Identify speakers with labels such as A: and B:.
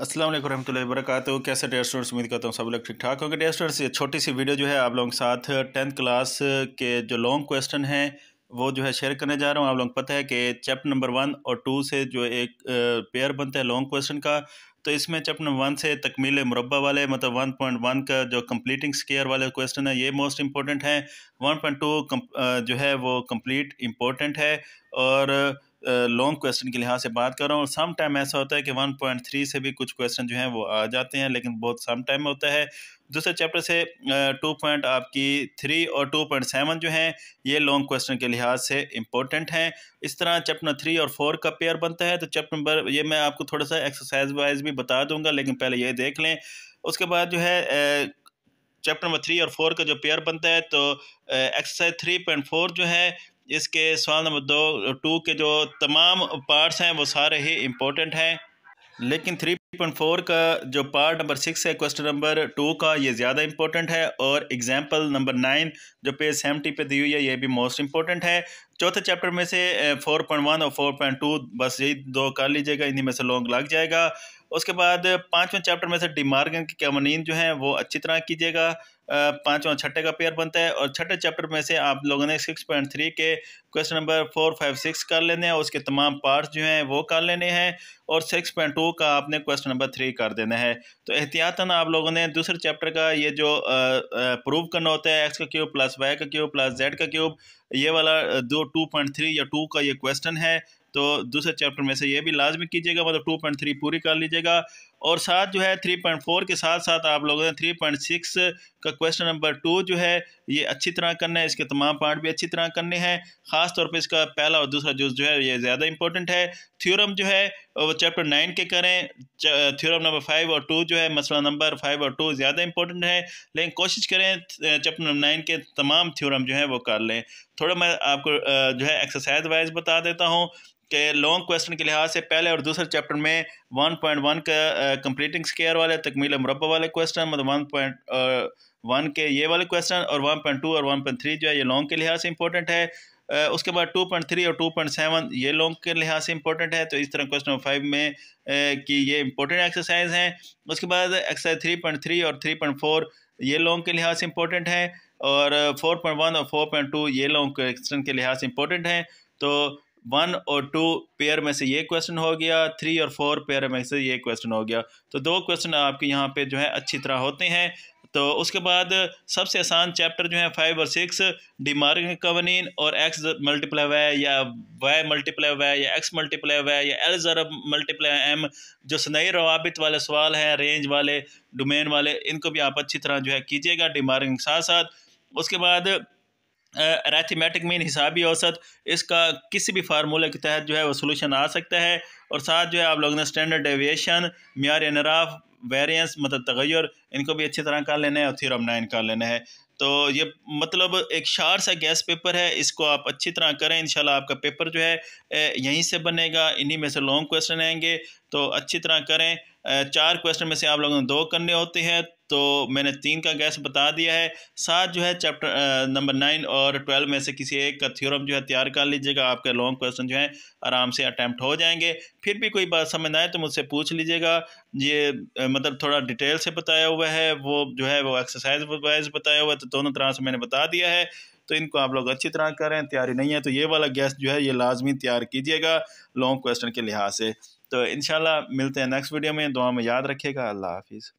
A: असलम वरहमल वर्क कैसे dear students उम्मीद करता हूँ सब लोग ठीक ठाक होंगे डेयर स्टूडेंट्स ये छोटी सी वीडियो जो है आप लोगों के साथ टेंथ क्लास के जो लॉन्ग क्वेश्चन हैं वो जो है शेयर करने जा रहा हूँ आप लोगों को पता है कि चैप्टर नंबर वन और टू से जो एक पेयर बनता है लॉन्ग क्वेश्चन का तो इसमें चैप्टर नंबर वन से तकमील मुरबा वाले मतलब वन पॉइंट वन का जो कम्प्लीटिंग स्केयर वाले क्वेश्चन है ये मोस्ट इम्पोर्टेंट है वन पॉइंट टू जो है वो कम्प्लीट इम्पोर्टेंट है और लॉन्ग क्वेश्चन के लिहाज से बात कर रहा हूँ और सम टाइम ऐसा होता है कि 1.3 से भी कुछ क्वेश्चन जो हैं वो आ जाते हैं लेकिन बहुत सम टाइम होता है दूसरे चैप्टर से टू पॉइंट आपकी थ्री और टू पॉइंट सेवन जो हैं ये लॉन्ग क्वेश्चन के लिहाज से इंपॉर्टेंट हैं इस तरह चैप्टर थ्री और फोर का पेयर बनता है तो चैप्टर नंबर ये मैं आपको थोड़ा सा एक्सरसाइज वाइज भी बता दूंगा लेकिन पहले ये देख लें उसके बाद जो है चैप्टर नंबर थ्री और फोर का जो पेयर बनता है तो एक्सरसाइज थ्री पॉइंट फोर जो है इसके सवाल नंबर दो टू के जो तमाम पार्ट्स हैं वो सारे ही इम्पोर्टेंट हैं लेकिन थ्री पॉइंट फोर का जो पार्ट नंबर सिक्स है क्वेश्चन नंबर टू का ये ज़्यादा इंपॉर्टेंट है और एग्जाम्पल नंबर नाइन जो पेज सेवेंटी पे दी हुई है ये भी मोस्ट इंपॉर्टेंट है चौथे चैप्टर में से फोर पॉइंट वन और फोर पॉइंट टू बस यही दो कर लीजिएगा इन्हीं में से लॉन्ग लग जाएगा उसके बाद पाँचवें चैप्टर में से डिमार्गन की कवानीन जो हैं वो अच्छी तरह कीजिएगा पाँचवा छठे का पेयर बनता है और छठे चैप्टर में से आप लोगों ने सिक्स पॉइंट थ्री के question number four five six कर लेने हैं उसके तमाम पार्ट्स जो हैं वो कर लेने हैं और सिक्स पॉइंट टू का आपने क्वेश्चन नंबर थ्री कर देना है तो एहतियातन आप लोगों ने दूसरे चैप्टर का ये जो प्रूव करना होता है एक्स का क्यूब प्लस वाई का क्यूब प्लस जेड का क्यूब ये वाला दो टू पॉइंट थ्री या टू का ये क्वेश्चन है तो दूसरे चैप्टर में से ये भी लाजमी कीजिएगा मतलब टू पॉइंट थ्री पूरी कर लीजिएगा और साथ जो है थ्री पॉइंट फोर के साथ साथ आप लोगों ने थ्री पॉइंट सिक्स का क्वेश्चन नंबर टू जो है ये अच्छी तरह करना है इसके तमाम पार्ट भी अच्छी तरह करने हैं ख़ास तौर पे इसका पहला और दूसरा जूस जो है ये ज़्यादा इंपॉर्टेंट है थ्योरम जो है वो चैप्टर नाइन के करें थ्योरम नंबर फाइव और टू जो है मसला नंबर फाइव और टू ज़्यादा इंपॉर्टेंट है लेकिन कोशिश करें चैप्टर नंबर नाइन के तमाम थ्योरम जो है वो कर लें थोड़ा मैं आपको जो है एक्सरसाइज वाइज बता देता हूँ कि लॉन्ग क्वेश्चन के लिहाज से पहले और दूसरे चैप्टर में वन पॉइंट वन का कंप्लीटिंग uh, स्केयर वाले तकमील मुरबा वाले क्वेश्चन मतलब वन पॉइंट वन के ये वाले क्वेश्चन और वन पॉइंट टू और वन पॉइंट थ्री जो है ये लॉन्ग के लिहाज से इंपॉर्टेंट है Uh, उसके बाद टू पॉइंट थ्री और टू पॉइंट सेवन ये लॉन्ग के लिहाज से इंपॉर्टेंट है तो इस तरह क्वेश्चन नंबर फाइव में uh, ये इंपॉर्टेंट एक्सरसाइज हैं उसके बाद एक्सरसाइज थ्री पॉइंट थ्री और थ्री पॉइंट फोर ये लॉन्ग के लिहाज से इंपॉर्टेंट है और फोर पॉइंट वन और फोर पॉइंट टू ये लॉन्ग क्वेश्चन के लिहाज से इंपॉर्टेंट हैं तो वन और टू पेयर में से ये क्वेश्चन हो गया थ्री और फोर पेयर में से ये क्वेश्चन हो गया तो दो क्वेश्चन आपके यहाँ पे जो है अच्छी तरह होते हैं तो उसके बाद सबसे आसान चैप्टर जो है फाइव और सिक्स डिमार्किंग कवनिन और एक्स मल्टीप्लाई वाई या वाई मल्टीप्लाई वाई या एक्स मल्टीप्लाई वाई या एल ज़रब मल्टीप्लाई एम जो सनई रवाबित वाले सवाल हैं रेंज वाले डोमेन वाले इनको भी आप अच्छी तरह जो है कीजिएगा डिमार्किंग के साथ साथ उसके बाद अरेथीमेटिक मीन हिसाबी औसत इसका किसी भी फार्मूले के तहत जो है वो सोल्यूशन आ सकता है और साथ जो है आप लोगों ने स्टैंडर्ड डेविएशन मैार नराफ़ वेरियंस मतलब तगैर इनको भी अच्छी तरह कर लेना है और थीरम नाइन कर लेना है तो ये मतलब एक शार सा गैस पेपर है इसको आप अच्छी तरह करें शाला आपका पेपर जो है यहीं से बनेगा इन्हीं में से लॉन्ग क्वेश्चन आएंगे तो अच्छी तरह करें चार क्वेश्चन में से आप लोगों ने दो करने होते हैं तो मैंने तीन का गैस बता दिया है साथ जो है चैप्टर नंबर नाइन और ट्वेल्व में से किसी एक का थ्योरम जो है तैयार कर लीजिएगा आपके लॉन्ग क्वेश्चन जो है आराम से अटैम्प्ट हो जाएंगे फिर भी कोई बात समझ आए तो मुझसे पूछ लीजिएगा ये मतलब थोड़ा डिटेल से बताया हुआ है वो जो है वो एक्सरसाइज वाइज बताया हुआ है तो दोनों तरह से मैंने बता दिया है तो इनको आप लोग अच्छी तरह करें तैयारी नहीं है तो ये वाला गैस जो है ये लाजमी तैयार कीजिएगा लॉन्ग क्वेश्चन के लिहाज से तो इनशाला मिलते हैं नेक्स्ट वीडियो में दुआ में याद रखेगा अल्लाह हाफिज़